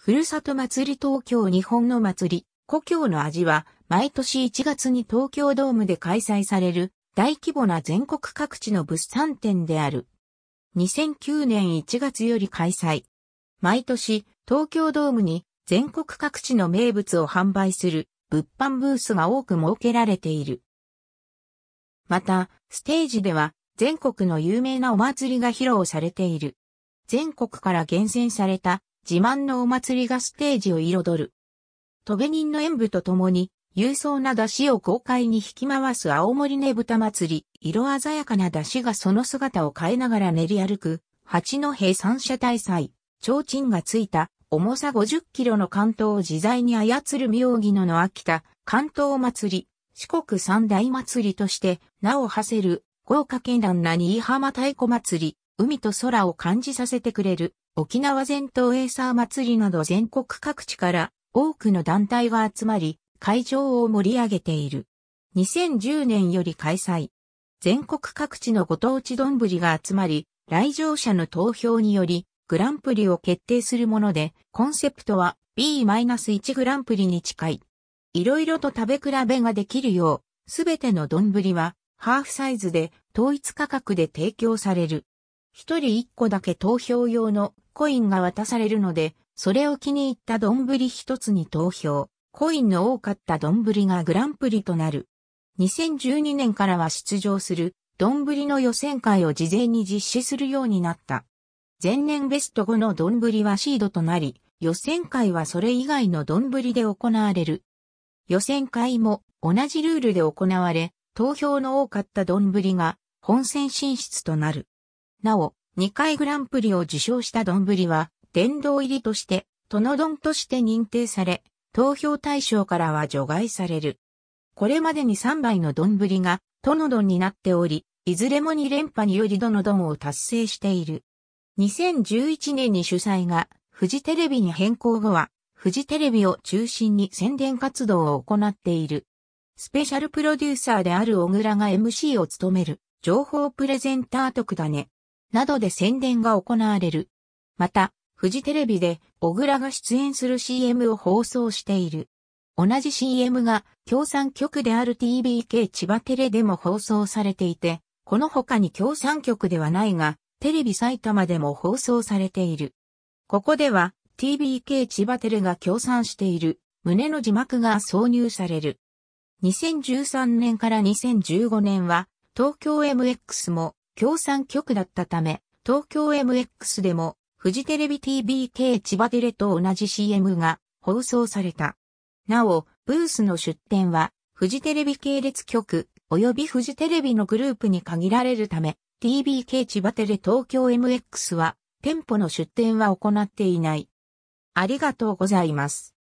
ふるさと祭り東京日本の祭り、故郷の味は、毎年1月に東京ドームで開催される、大規模な全国各地の物産展である。2009年1月より開催。毎年、東京ドームに全国各地の名物を販売する物販ブースが多く設けられている。また、ステージでは全国の有名なお祭りが披露されている。全国から厳選された自慢のお祭りがステージを彩る。トベ人の演舞とともに、勇壮な出汁を豪快に引き回す青森ねぶた祭り、色鮮やかな出汁がその姿を変えながら練り歩く、八戸三社大祭、提灯がついた、重さ50キロの関東を自在に操る妙義野の秋田、関東祭り、四国三大祭りとして名を馳せる豪華絢爛な新居浜太鼓祭り、海と空を感じさせてくれる沖縄全島エイサー祭りなど全国各地から多くの団体が集まり、会場を盛り上げている。2010年より開催。全国各地のご当地丼が集まり、来場者の投票により、グランプリを決定するもので、コンセプトは B-1 グランプリに近い。いろいろと食べ比べができるよう、すべての丼はハーフサイズで統一価格で提供される。一人一個だけ投票用のコインが渡されるので、それを気に入った丼一つに投票。コインの多かった丼がグランプリとなる。2012年からは出場する丼の予選会を事前に実施するようになった。前年ベスト5の丼はシードとなり、予選会はそれ以外の丼で行われる。予選会も同じルールで行われ、投票の多かった丼が本戦進出となる。なお、2回グランプリを受賞した丼は、殿堂入りとして、殿丼として認定され、投票対象からは除外される。これまでに3杯の丼が、殿丼になっており、いずれも2連覇により殿丼を達成している。2011年に主催が、フジテレビに変更後は、フジテレビを中心に宣伝活動を行っている。スペシャルプロデューサーである小倉が MC を務める、情報プレゼンター特だね。などで宣伝が行われる。また、フジテレビで小倉が出演する CM を放送している。同じ CM が共産局である TBK 千葉テレでも放送されていて、この他に共産局ではないが、テレビ埼玉でも放送されている。ここでは TBK 千葉テレが協賛している胸の字幕が挿入される。2013年から2015年は東京 MX も共産局だったため、東京 MX でも、フジテレビ TBK 千葉テレと同じ CM が放送された。なお、ブースの出展は、フジテレビ系列局、及びフジテレビのグループに限られるため、TBK 千葉テレ東京 MX は、店舗の出店は行っていない。ありがとうございます。